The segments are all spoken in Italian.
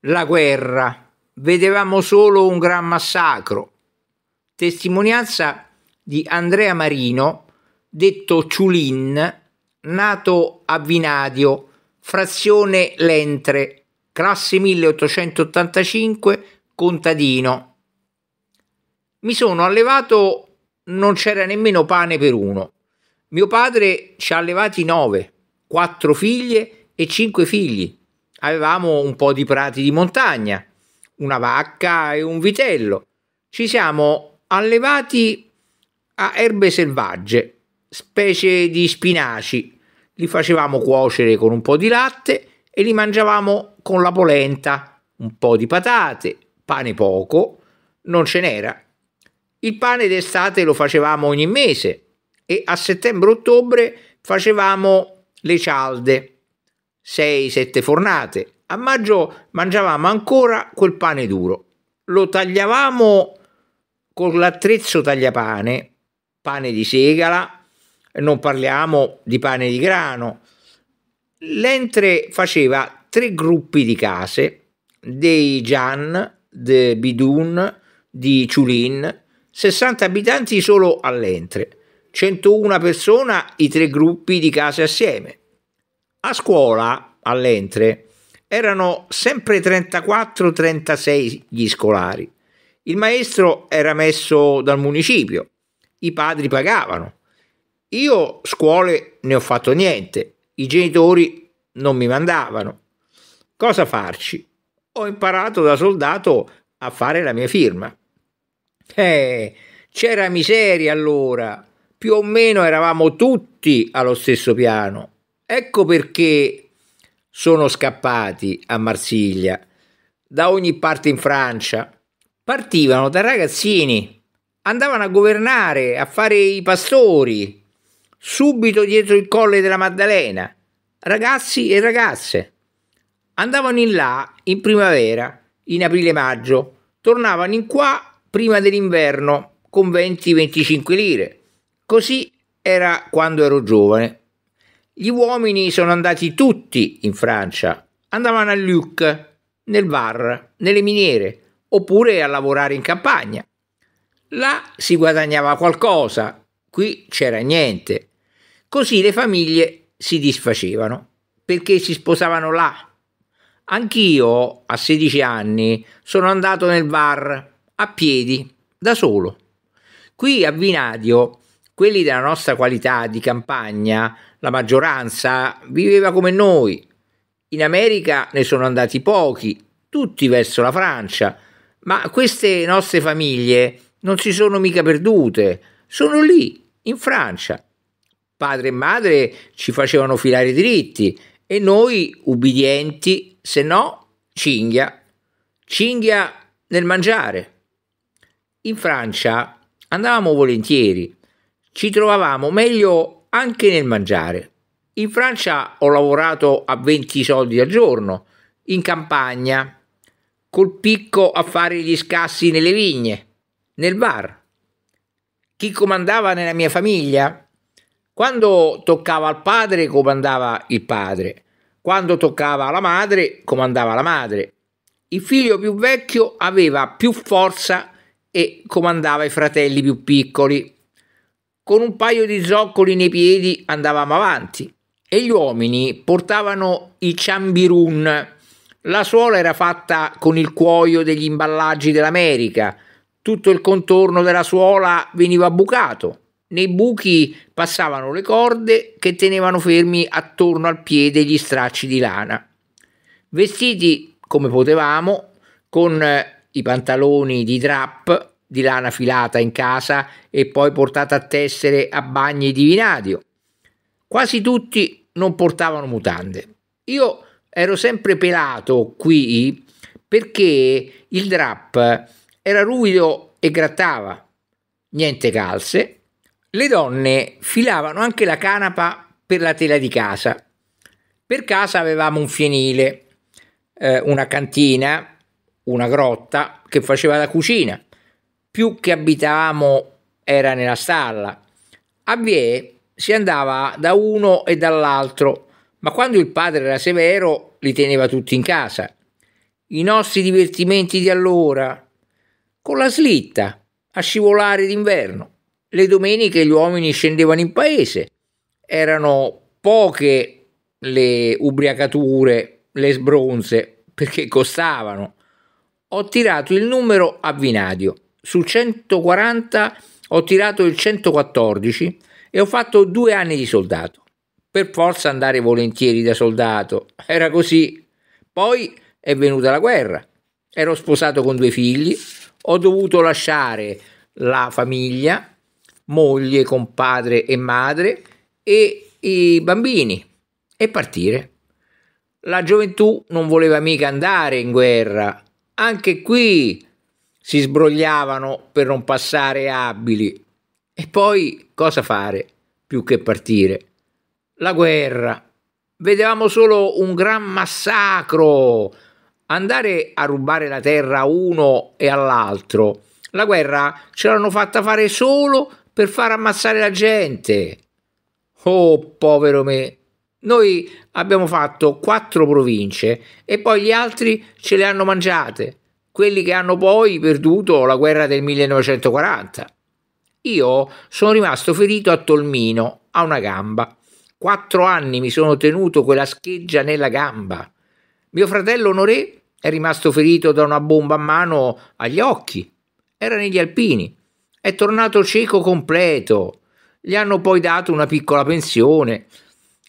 la guerra, vedevamo solo un gran massacro. Testimonianza di Andrea Marino, detto Ciulin, nato a Vinadio, frazione Lentre, classe 1885, contadino. Mi sono allevato, non c'era nemmeno pane per uno. Mio padre ci ha allevati nove, quattro figlie e cinque figli. Avevamo un po' di prati di montagna, una vacca e un vitello. Ci siamo allevati a erbe selvagge, specie di spinaci. Li facevamo cuocere con un po' di latte e li mangiavamo con la polenta, un po' di patate, pane poco, non ce n'era. Il pane d'estate lo facevamo ogni mese e a settembre-ottobre facevamo le cialde 6-7 fornate. A maggio mangiavamo ancora quel pane duro. Lo tagliavamo con l'attrezzo tagliapane, pane di segala, non parliamo di pane di grano. L'entre faceva tre gruppi di case, dei Gian, de Bidun, di Ciulin, 60 abitanti solo all'entre, 101 persone i tre gruppi di case assieme. A scuola, all'entre, erano sempre 34-36 gli scolari. Il maestro era messo dal municipio, i padri pagavano. Io scuole ne ho fatto niente, i genitori non mi mandavano. Cosa farci? Ho imparato da soldato a fare la mia firma. Eh, c'era miseria allora, più o meno eravamo tutti allo stesso piano. Ecco perché sono scappati a Marsiglia, da ogni parte in Francia. Partivano da ragazzini, andavano a governare, a fare i pastori, subito dietro il colle della Maddalena, ragazzi e ragazze. Andavano in là in primavera, in aprile-maggio, tornavano in qua prima dell'inverno con 20-25 lire. Così era quando ero giovane gli uomini sono andati tutti in Francia, andavano a Luc, nel Var, nelle miniere, oppure a lavorare in campagna. Là si guadagnava qualcosa, qui c'era niente. Così le famiglie si disfacevano perché si sposavano là. Anch'io a 16 anni sono andato nel bar a piedi, da solo. Qui a Vinadio quelli della nostra qualità di campagna, la maggioranza viveva come noi. In America ne sono andati pochi, tutti verso la Francia, ma queste nostre famiglie non si sono mica perdute, sono lì, in Francia. Padre e madre ci facevano filare i diritti e noi, ubbidienti, se no, cinghia, cinghia nel mangiare. In Francia andavamo volentieri, ci trovavamo meglio anche nel mangiare. In Francia ho lavorato a 20 soldi al giorno, in campagna, col picco a fare gli scassi nelle vigne, nel bar. Chi comandava nella mia famiglia? Quando toccava al padre comandava il padre, quando toccava alla madre comandava la madre. Il figlio più vecchio aveva più forza e comandava i fratelli più piccoli con un paio di zoccoli nei piedi andavamo avanti e gli uomini portavano i ciambirun. La suola era fatta con il cuoio degli imballaggi dell'America, tutto il contorno della suola veniva bucato. Nei buchi passavano le corde che tenevano fermi attorno al piede gli stracci di lana. Vestiti come potevamo, con eh, i pantaloni di drap di lana filata in casa e poi portata a tessere a bagni di vinadio. Quasi tutti non portavano mutande. Io ero sempre pelato qui perché il drap era ruvido e grattava. Niente calze. Le donne filavano anche la canapa per la tela di casa. Per casa avevamo un fienile, eh, una cantina, una grotta che faceva da cucina più che abitavamo era nella stalla. A Vie si andava da uno e dall'altro, ma quando il padre era severo li teneva tutti in casa. I nostri divertimenti di allora, con la slitta, a scivolare d'inverno. Le domeniche gli uomini scendevano in paese. Erano poche le ubriacature, le sbronze, perché costavano. Ho tirato il numero a Vinadio. Su 140 ho tirato il 114 e ho fatto due anni di soldato. Per forza andare volentieri da soldato, era così. Poi è venuta la guerra, ero sposato con due figli, ho dovuto lasciare la famiglia, moglie con padre e madre e i bambini e partire. La gioventù non voleva mica andare in guerra. Anche qui si sbrogliavano per non passare abili. E poi cosa fare più che partire? La guerra. Vedevamo solo un gran massacro. Andare a rubare la terra a uno e all'altro. La guerra ce l'hanno fatta fare solo per far ammazzare la gente. Oh, povero me. Noi abbiamo fatto quattro province e poi gli altri ce le hanno mangiate quelli che hanno poi perduto la guerra del 1940. Io sono rimasto ferito a Tolmino, a una gamba. Quattro anni mi sono tenuto quella scheggia nella gamba. Mio fratello Honoré è rimasto ferito da una bomba a mano agli occhi. Era negli Alpini. È tornato cieco completo. Gli hanno poi dato una piccola pensione.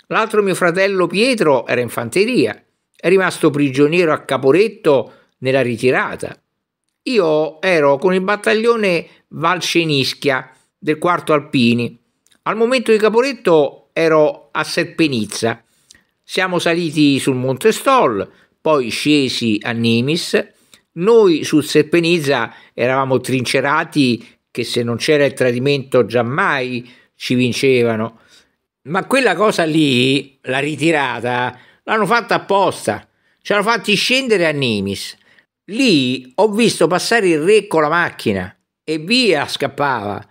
L'altro mio fratello Pietro era in fanteria. È rimasto prigioniero a Caporetto nella ritirata. Io ero con il battaglione Valcenischia del quarto Alpini. Al momento di Caporetto ero a Serpenizza. Siamo saliti sul Monte Stol, poi scesi a Nimis. Noi sul Serpenizza eravamo trincerati che se non c'era il tradimento giammai ci vincevano. Ma quella cosa lì, la ritirata, l'hanno fatta apposta. Ci hanno fatti scendere a Nimis Lì ho visto passare il re con la macchina e via scappava.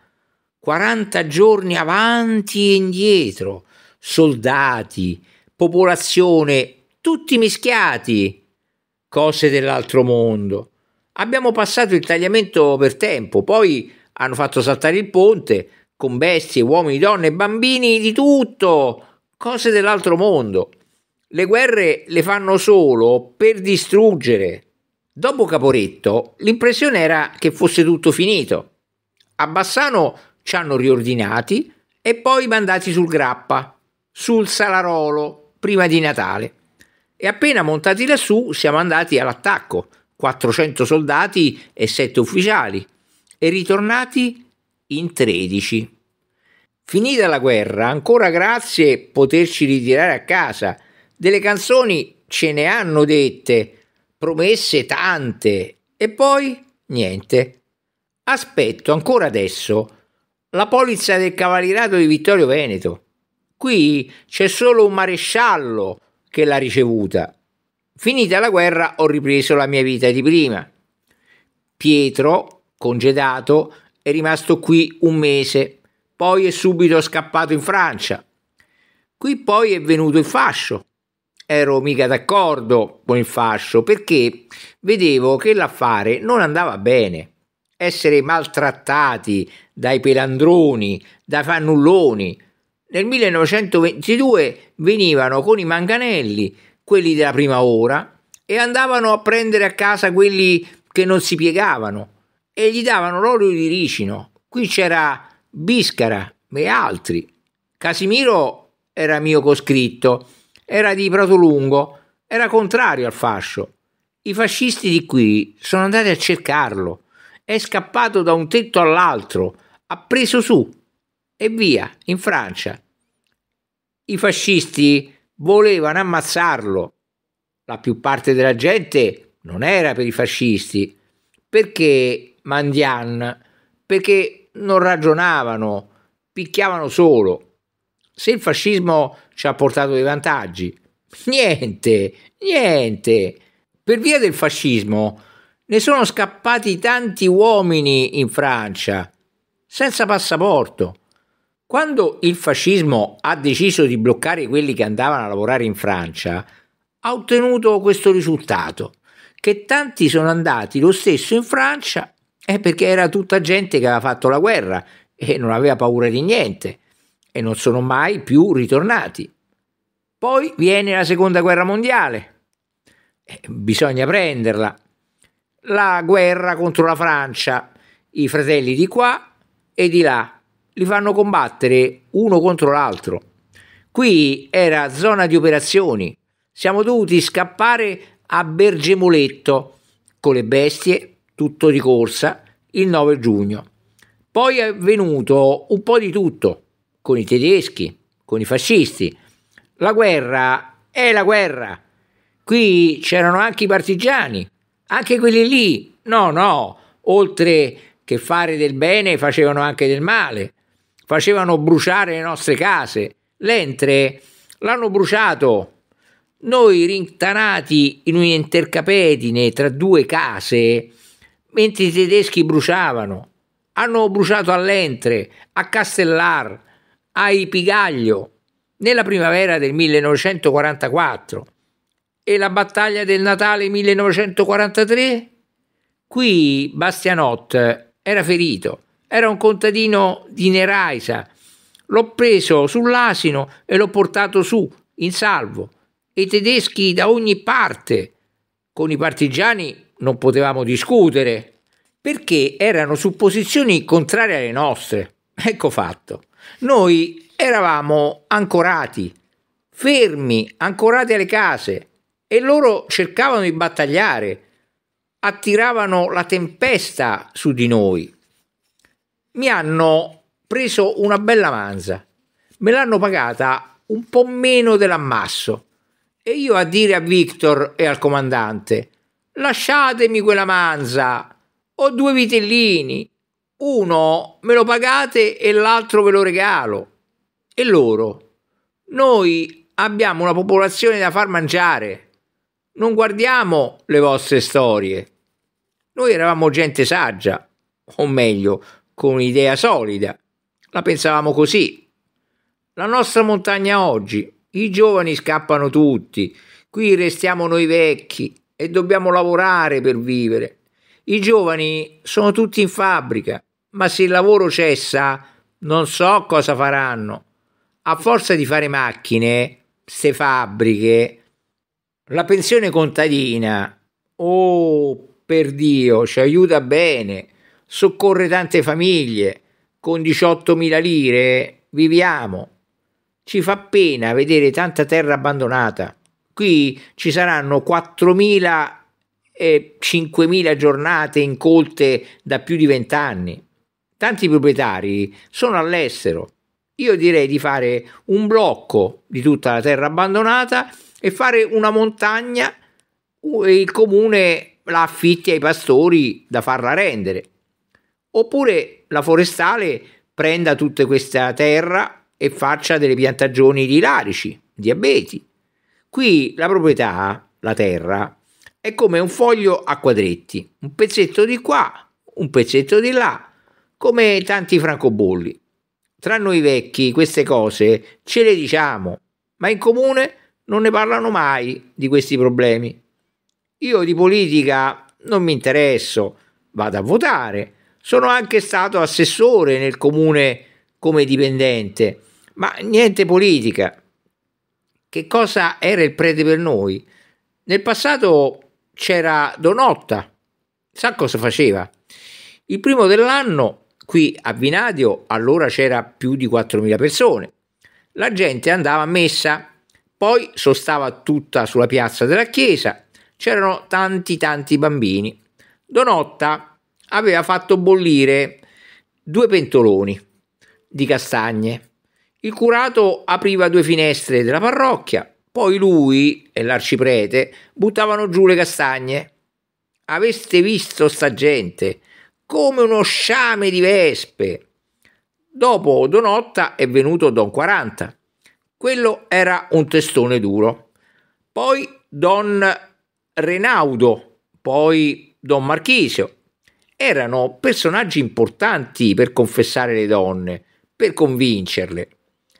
40 giorni avanti e indietro, soldati, popolazione, tutti mischiati. Cose dell'altro mondo. Abbiamo passato il tagliamento per tempo, poi hanno fatto saltare il ponte con bestie, uomini, donne, bambini, di tutto, cose dell'altro mondo. Le guerre le fanno solo per distruggere. Dopo Caporetto, l'impressione era che fosse tutto finito. A Bassano ci hanno riordinati e poi mandati sul Grappa, sul Salarolo, prima di Natale. E appena montati lassù siamo andati all'attacco, 400 soldati e 7 ufficiali, e ritornati in 13. Finita la guerra, ancora grazie poterci ritirare a casa. Delle canzoni ce ne hanno dette, promesse tante e poi niente. Aspetto ancora adesso la polizza del cavalierato di Vittorio Veneto. Qui c'è solo un maresciallo che l'ha ricevuta. Finita la guerra ho ripreso la mia vita di prima. Pietro, congedato, è rimasto qui un mese, poi è subito scappato in Francia. Qui poi è venuto il fascio ero mica d'accordo con il fascio perché vedevo che l'affare non andava bene. Essere maltrattati dai pelandroni, dai fannulloni. Nel 1922 venivano con i manganelli, quelli della prima ora, e andavano a prendere a casa quelli che non si piegavano e gli davano l'olio di ricino. Qui c'era Biscara e altri. Casimiro era mio coscritto era di Pratolungo, era contrario al fascio. I fascisti di qui sono andati a cercarlo, è scappato da un tetto all'altro, ha preso su e via, in Francia. I fascisti volevano ammazzarlo. La più parte della gente non era per i fascisti, perché Mandian, perché non ragionavano, picchiavano solo se il fascismo ci ha portato dei vantaggi? Niente, niente. Per via del fascismo ne sono scappati tanti uomini in Francia, senza passaporto. Quando il fascismo ha deciso di bloccare quelli che andavano a lavorare in Francia, ha ottenuto questo risultato, che tanti sono andati lo stesso in Francia eh, perché era tutta gente che aveva fatto la guerra e non aveva paura di niente e non sono mai più ritornati. Poi viene la seconda guerra mondiale, eh, bisogna prenderla. La guerra contro la Francia, i fratelli di qua e di là, li fanno combattere uno contro l'altro. Qui era zona di operazioni, siamo dovuti scappare a Bergemoletto con le bestie, tutto di corsa, il 9 giugno. Poi è venuto un po' di tutto con i tedeschi, con i fascisti. La guerra è la guerra. Qui c'erano anche i partigiani, anche quelli lì. No, no, oltre che fare del bene facevano anche del male. Facevano bruciare le nostre case. L'entre l'hanno bruciato. Noi rintanati in un intercapedine tra due case, mentre i tedeschi bruciavano. Hanno bruciato all'entre, a Castellar, ai Pigaglio nella primavera del 1944 e la battaglia del Natale 1943? Qui Bastianot era ferito, era un contadino di Neraisa. L'ho preso sull'asino e l'ho portato su, in salvo. I tedeschi da ogni parte. Con i partigiani non potevamo discutere, perché erano supposizioni contrarie alle nostre. Ecco fatto. Noi eravamo ancorati, fermi, ancorati alle case e loro cercavano di battagliare, attiravano la tempesta su di noi. Mi hanno preso una bella manza, me l'hanno pagata un po' meno dell'ammasso. E io a dire a Victor e al comandante, lasciatemi quella manza, ho due vitellini, uno me lo pagate e l'altro ve lo regalo. E loro, noi abbiamo una popolazione da far mangiare, non guardiamo le vostre storie. Noi eravamo gente saggia, o meglio, con un'idea solida. La pensavamo così. La nostra montagna oggi, i giovani scappano tutti, qui restiamo noi vecchi e dobbiamo lavorare per vivere. I giovani sono tutti in fabbrica, ma se il lavoro cessa, non so cosa faranno. A forza di fare macchine, ste fabbriche, la pensione contadina, oh per Dio, ci aiuta bene, soccorre tante famiglie, con 18.000 lire viviamo. Ci fa pena vedere tanta terra abbandonata. Qui ci saranno 4.000 e 5.000 giornate incolte da più di vent'anni tanti proprietari sono all'estero. Io direi di fare un blocco di tutta la terra abbandonata e fare una montagna e il comune la affitti ai pastori da farla rendere. Oppure la forestale prenda tutta questa terra e faccia delle piantagioni di larici, di abeti. Qui la proprietà, la terra, è come un foglio a quadretti, un pezzetto di qua, un pezzetto di là, come tanti francobolli. Tra noi vecchi queste cose ce le diciamo, ma in comune non ne parlano mai di questi problemi. Io di politica non mi interesso, vado a votare, sono anche stato assessore nel comune come dipendente, ma niente politica. Che cosa era il prete per noi? Nel passato c'era Donotta, sa cosa faceva? Il primo dell'anno Qui a Vinadio allora c'era più di 4.000 persone. La gente andava a messa, poi sostava tutta sulla piazza della chiesa, c'erano tanti tanti bambini. Donotta aveva fatto bollire due pentoloni di castagne. Il curato apriva due finestre della parrocchia, poi lui e l'arciprete buttavano giù le castagne. Aveste visto sta gente? come uno sciame di vespe. Dopo Donotta è venuto Don 40. Quello era un testone duro. Poi Don Renaudo, poi Don Marchisio. Erano personaggi importanti per confessare le donne, per convincerle.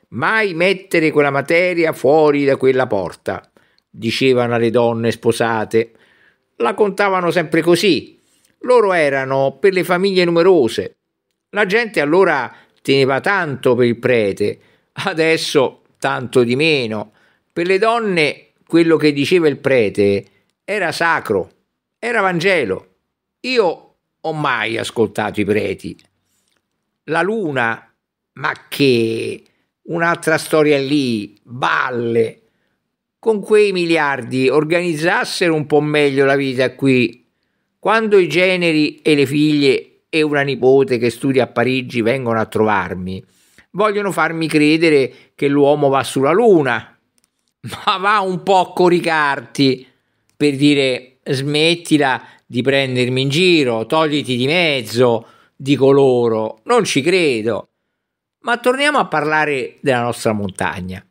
Mai mettere quella materia fuori da quella porta, dicevano alle donne sposate. La contavano sempre così, loro erano per le famiglie numerose. La gente allora teneva tanto per il prete, adesso tanto di meno. Per le donne quello che diceva il prete era sacro, era Vangelo. Io ho mai ascoltato i preti. La luna, ma che un'altra storia lì, balle. Con quei miliardi organizzassero un po' meglio la vita qui quando i generi e le figlie e una nipote che studia a Parigi vengono a trovarmi, vogliono farmi credere che l'uomo va sulla luna. Ma va un po' a coricarti per dire smettila di prendermi in giro, togliti di mezzo, dico loro, non ci credo. Ma torniamo a parlare della nostra montagna.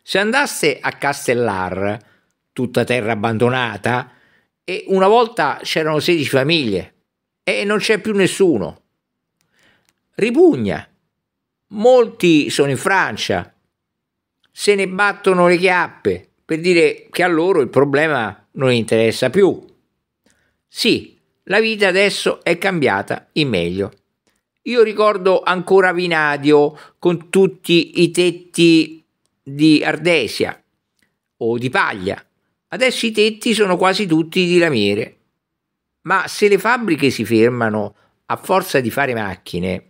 Se andasse a Castellar, tutta terra abbandonata, e una volta c'erano 16 famiglie e non c'è più nessuno. Ripugna. Molti sono in Francia, se ne battono le chiappe per dire che a loro il problema non interessa più. Sì, la vita adesso è cambiata in meglio. Io ricordo ancora Vinadio con tutti i tetti di ardesia o di paglia Adesso i tetti sono quasi tutti di lamiere. Ma se le fabbriche si fermano a forza di fare macchine,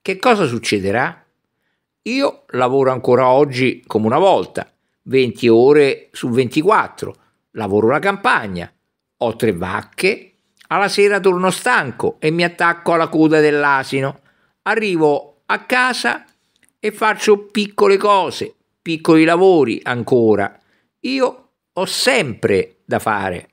che cosa succederà? Io lavoro ancora oggi come una volta, 20 ore su 24, lavoro la campagna, ho tre vacche, alla sera torno stanco e mi attacco alla coda dell'asino. Arrivo a casa e faccio piccole cose, piccoli lavori ancora. Io ho sempre da fare